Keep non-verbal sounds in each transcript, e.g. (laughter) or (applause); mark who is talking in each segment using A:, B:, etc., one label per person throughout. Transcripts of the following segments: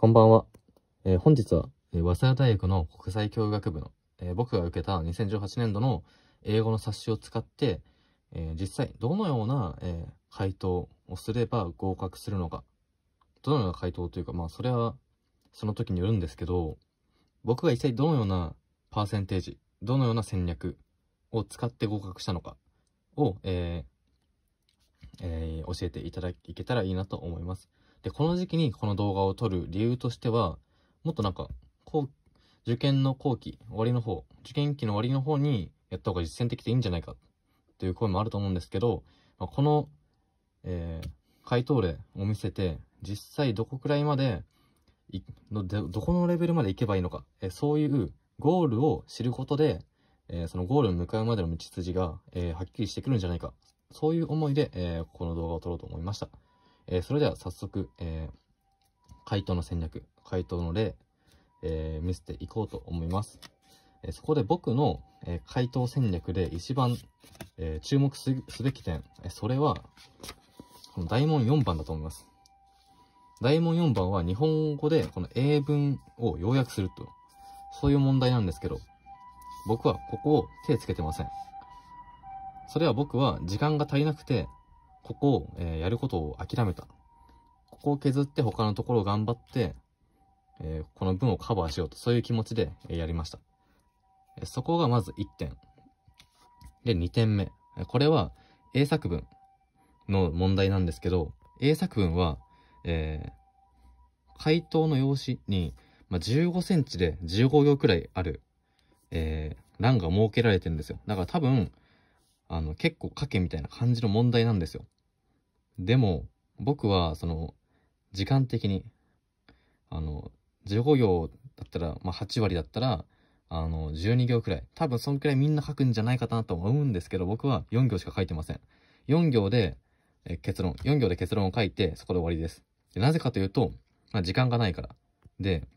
A: こんばんは。えー、本日は、えー、早稲田大学の国際教育学部の、えー、僕が受けた2018年度の英語の冊子を使って、え実際どのような、え回答をすれば合格するのか、どのような回答というか、まあそれはその時によるんですけど、僕が一体どのようなパーセンテージ、どのような戦略を使って合格したのかを、えーえー、教えていただけたらいいなと思います。で、この時期にこの動画を撮る理由としては、もっとなんか、こう、受験の後期、終わりの方、受験期の終わりの方にやった方が実践的でいいんじゃないか、という声もあると思うんですけど、まあ、この、えー、回答例を見せて、実際どこくらいまで、ど、どこのレベルまで行けばいいのか、えー、そういうゴールを知ることで、えー、そのゴールに向かうまでの道筋が、えー、はっきりしてくるんじゃないか。そういう思いで、えー、この動画を撮ろうと思いました。えー、それでは早速、えー、回答の戦略、回答の例、えー、見せていこうと思います。えそこで僕の、え回答戦略で一番、え注目すべき点、えそれは、この大問4番だと思います。大問4番は日本語でこの英文を要約すると、そういう問題なんですけど、僕はここを手つけてません。それは僕は時間が足りなくて、ここを、えー、やることを諦めた。ここを削って他のところを頑張って、えー、この分をカバーしようと、そういう気持ちで、えやりました。そこがまず1点。で、2点目。これは A 作文の問題なんですけど、A 作文は、えー、回答の用紙に、まあ、15センチで15行くらいある、えー、欄が設けられてるんですよ。だから多分、あの、結構書けみたいな感じの問題なんですよ。でも、僕は、その、時間的に、あの、15行だったら、まあ、8割だったら、あの、12行くらい。多分、そんくらいみんな書くんじゃないかなと思うんですけど、僕は4行しか書いてません。4行で、え結論、4行で結論を書いて、そこで終わりです。でなぜかというと、まあ、時間がないから。で、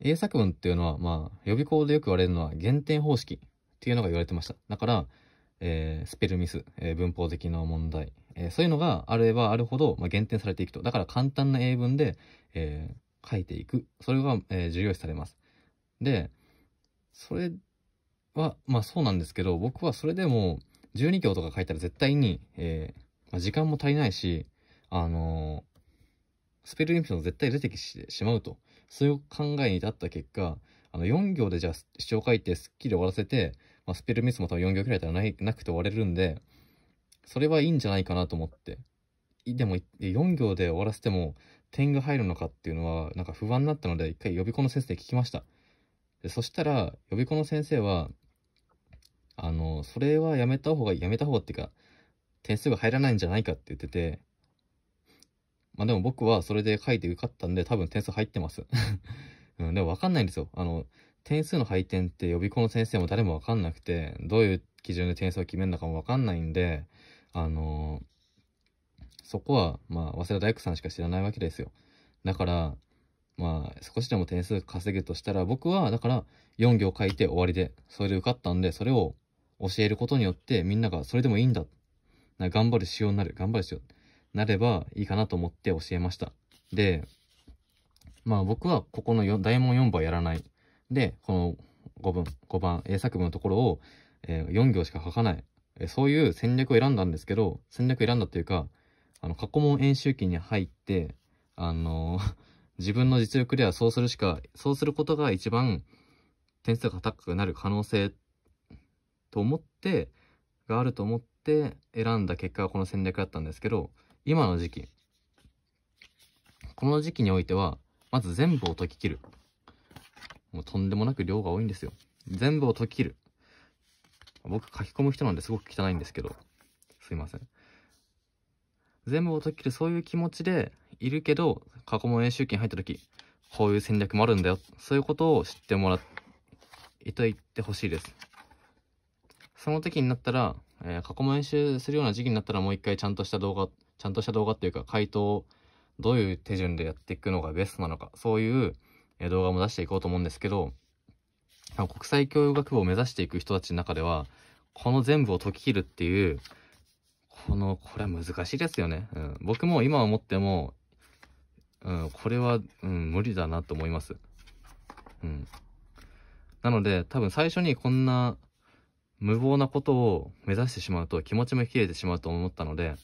A: 英作文っていうのは、まあ、予備校でよく言われるのは、減点方式っていうのが言われてました。だから、えー、スペルミス、えー、文法的な問題、えー、そういうのがあればあるほど、まあ、減点されていくと。だから簡単な英文で、え書いていく。それが、え重要視されます。で、それは、まあそうなんですけど、僕はそれでも12行とか書いたら絶対に、えまあ、時間も足りないし、あのスペルミスも絶対出てきてしまうと。そういう考えに至った結果、あの4行でじゃあ視聴書いてスッキリ終わらせて、まあ、スペルミスも多分4行くらいだったらなくて終われるんで、それはいいんじゃないかなと思って。でも、4行で終わらせても点が入るのかっていうのは、なんか不安になったので、一回予備校の先生に聞きました。でそしたら、予備校の先生は、あの、それはやめた方が、やめた方がっていうか、点数が入らないんじゃないかって言ってて、まあでも僕はそれで書いて受かったんで、多分点数入ってます (laughs) うん、でもわかんないんですよ。あの、点数の配点って予備校の先生も誰も分かんなくて、どういう基準で点数を決めるのかも分かんないんで、あのー、そこは、まあ、早稲田大工さんしか知らないわけですよ。だから、まあ、少しでも点数稼ぐとしたら、僕は、だから、4行書いて終わりで、それで受かったんで、それを教えることによって、みんながそれでもいいんだ。な頑張る仕様になる、頑張る仕様なればいいかなと思って教えました。で、まあ僕はここの大問4番やらない。で、この5分、5番、英作文のところを、えー、4行しか書かない、えー、そういう戦略を選んだんですけど、戦略選んだというか、あの、過去問演習期に入って、あのー、(laughs) 自分の実力ではそうするしか、そうすることが一番点数が高くなる可能性と思って、があると思って選んだ結果がこの戦略だったんですけど、今の時期、この時期においては、まず全部を解き切る。もうとんでもなく量が多いんですよ。全部を解き切る。僕書き込む人なんですごく汚いんですけど、すいません。全部を解き切るそういう気持ちでいるけど、過去問演習権入った時、こういう戦略もあるんだよ。そういうことを知ってもらいといてほしいです。その時になったら、えー、過去問演習するような時期になったらもう一回ちゃんとした動画、ちゃんとした動画っていうか回答をどういう手順でやっていくのがベストなのか、そういう動画も出していこうと思うんですけど、国際教養学部を目指していく人たちの中では、この全部を解き切るっていう、この、これは難しいですよね。うん、僕も今思っても、うん、これは、うん、無理だなと思います。うん。なので、多分最初にこんな無謀なことを目指してしまうと気持ちも冷れてしまうと思ったので、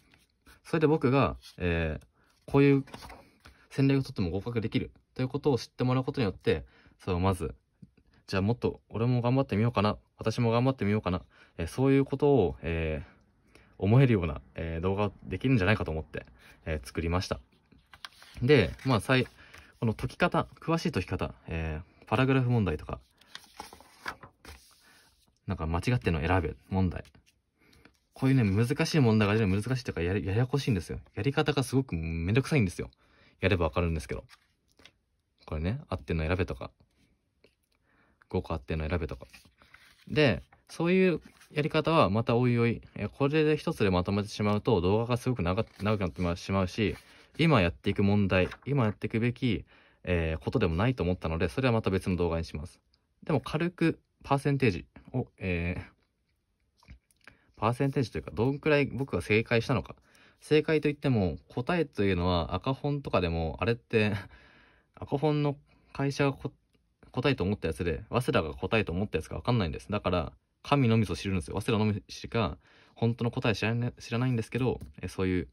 A: それで僕が、えー、こういう戦略をとっても合格できるということを知ってもらうことによって、そう、まず、じゃあもっと俺も頑張ってみようかな、私も頑張ってみようかな、えー、そういうことを、えー、思えるような、えー、動画できるんじゃないかと思って、え作りました。で、まあ、最、この解き方、詳しい解き方、えパラグラフ問題とか、なんか間違っての選べ問題。こういうね、難しい問題が出る難しいとかやややこしいんですよ。やり方がすごくめんどくさいんですよ。やればわかるんですけど。これね、合ってんの選べとか。5個合っての選べとか。で、そういうやり方はまたおいおい、これで一つでまとめてしまうと動画がすごく長くなってしまうし、今やっていく問題、今やっていくべき、えー、ことでもないと思ったので、それはまた別の動画にします。でも軽くパーセンテージを、えー、パーセンテージというか、どんくらい僕が正解したのか。正解といっても、答えというのは赤本とかでも、あれってアォンの会社が答えと思ったやつで、早稲田が答えと思ったやつか分かんないんです。だから、神のみぞ知るんですよ。早稲田のみしか、本当の答え知らない知らないんですけど、えそういう、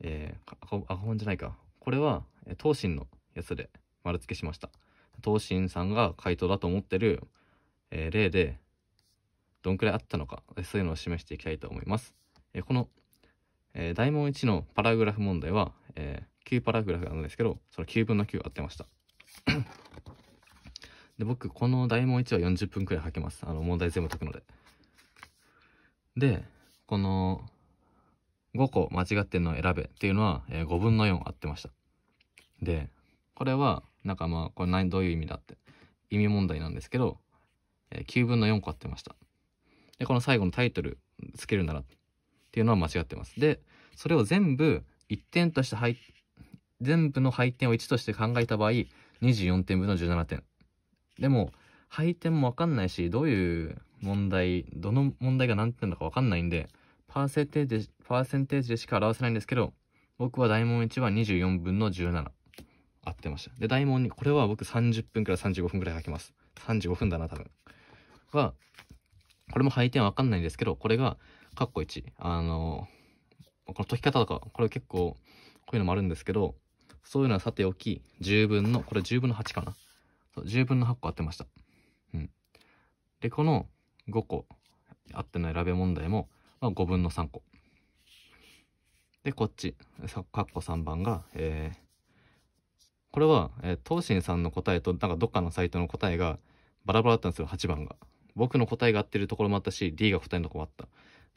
A: えー、ォンじゃないか。これは、東進のやつで丸付けしました。東進さんが回答だと思ってる、えー、例で、どんくらいあったのか、そういうのを示していきたいと思います。えー、この、え大問1のパラグラフ問題は、えー9パラグラフなんですけど、その9分の9合ってました。(clears throat) で、僕、この大問1は40分くらいはけます。あの、問題全部解くので。で、この、5個間違ってんのを選べっていうのは、えー、5分の4合ってました。で、これは、なんかまあ、これ何、どういう意味だって、意味問題なんですけど、えー、9分の4個合ってました。で、この最後のタイトルつけるならっていうのは間違ってます。で、それを全部1点として入っ全部の配点を1として考えた場合、24点分の17点。でも、配点もわかんないし、どういう問題、どの問題が何点だかわかんないんで、パーセンテージ、パーセンテージでしか表せないんですけど、僕は大問1は24分の17。合ってました。で、大問に、これは僕30分から35分くらい書きます。35分だな、多分。は、これも配点わかんないんですけど、これが、カッコ1。あの、この解き方とか、これ結構、こういうのもあるんですけど、そういうのはさておき、10分の、これ10分の8かな。10分の8個合ってました。うん。で、この5個合ってないラベ問題も、まあ、5分の3個。で、こっち、カッコ3番が、えー、これは、えー、東進さんの答えと、なんかどっかのサイトの答えがバラバラだったんですよ、8番が。僕の答えが合ってるところもあったし、D が答えのところもあった。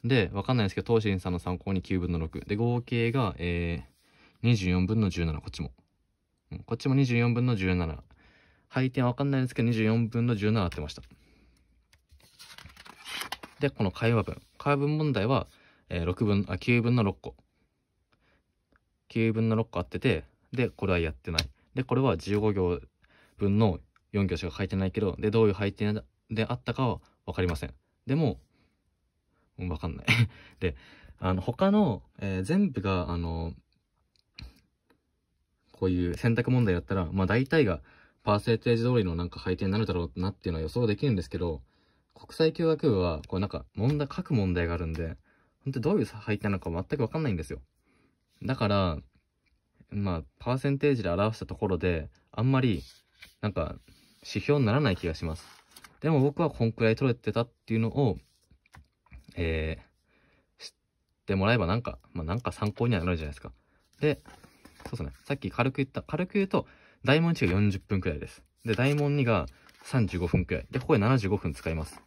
A: で、わかんないんですけど、東進さんの参考に9分の6。で、合計が、えー、24分の17、こっちも。うん、こっちも24分の17。配点わかんないんですけど、24分の17合ってました。で、この会話文。会話文問題は、えー、6分、あ、9分の6個。9分の6個合ってて、で、これはやってない。で、これは15行分の4行しか書いてないけど、で、どういう配点であったかは分かりません。でも、う分かんない (laughs) で、あの、他の、えー、全部が、あの、こういう選択問題だったら、まあ大体がパーセンテージ通りのなんか配点になるだろうなっていうのは予想できるんですけど、国際教学部は、こうなんか問題、書く問題があるんで、本当どういう配点なのか全くわかんないんですよ。だから、まあ、パーセンテージで表したところで、あんまり、なんか、指標にならない気がします。でも僕はこんくらい取れてたっていうのを、えー、知ってもらえばなんか、まあなんか参考にはなるじゃないですか。で、そうですね。さっき軽く言った、軽く言うと、大門1が40分くらいです。で、大門2が35分くらい。で、ここで75分使います。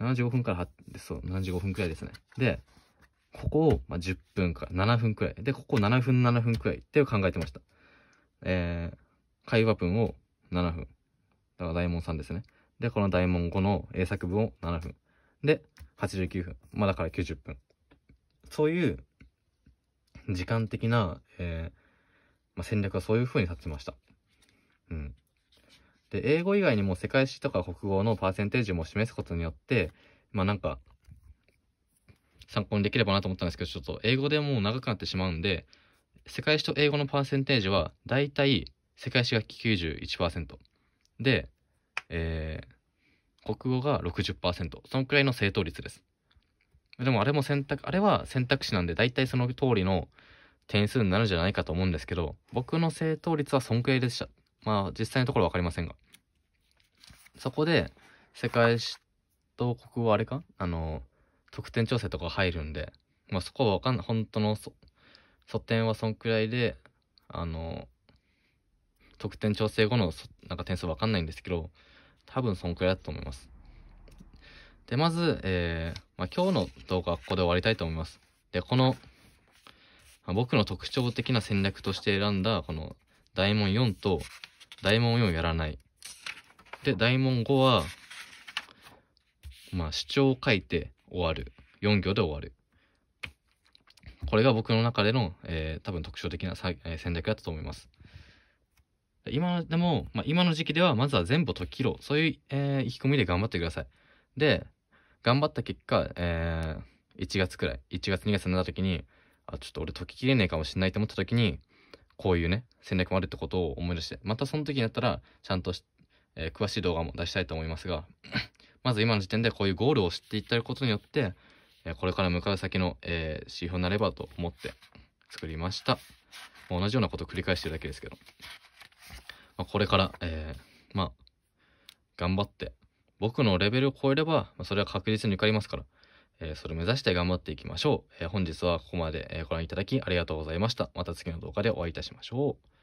A: 75分から8、そう、75分くらいですね。で、ここを、まあ、10分から7分くらい。で、ここ7分7分くらいって考えてました。えー、会話文を7分。だから大門3ですね。で、この大門5の英作文を7分。で、89分。まあ、だから90分。そういう時間的な、えー、まあ、戦略はそういう風に立ちました。うん。で、英語以外にも世界史とか国語のパーセンテージも示すことによって、まあなんか、参考にできればなと思ったんですけど、ちょっと英語でもう長くなってしまうんで、世界史と英語のパーセンテージは、だいたい世界史が91%。で、えー、国語が60%。そのくらいの正答率です。でもあれも選択、あれは選択肢なんで、大体その通りの点数になるんじゃないかと思うんですけど、僕の正答率はそんくらいでした。まあ、実際のところわかりませんが。そこで、世界史と国語あれかあの、得点調整とか入るんで、まあそこはわかんない。本当のそ、素点はそんくらいで、あの、得点調整後の、なんか点数わかんないんですけど、多分そんくらいだと思います。で、まず、えー、まあ、今日の動画はここで終わりたいと思います。で、この、まあ、僕の特徴的な戦略として選んだ、この、大門4と、大門4やらない。で、大門5は、まあ、主張を書いて終わる。4行で終わる。これが僕の中での、えー、多分特徴的な、え戦略だったと思います。今でも、まあ、今の時期ではまずは全部解きろそういう、えー、意気込みで頑張ってください。で、頑張った結果、えー、1月くらい、1月2月になった時に、あ、ちょっと俺解ききれねえかもしんないと思った時に、こういうね、戦略もあるってことを思い出して、またその時になったら、ちゃんと、えー、詳しい動画も出したいと思いますが、(clears throat) まず今の時点でこういうゴールを知っていったことによって、えー、これから向かう先の、えー、指標になればと思って作りました。同じようなことを繰り返してるだけですけど、まあ、これから、えー、まあ、頑張って、僕のレベルを超えれば、それは確実に受かりますから、えー、それを目指して頑張っていきましょう。えー、本日はここまでご覧いただきありがとうございました。また次の動画でお会いいたしましょう。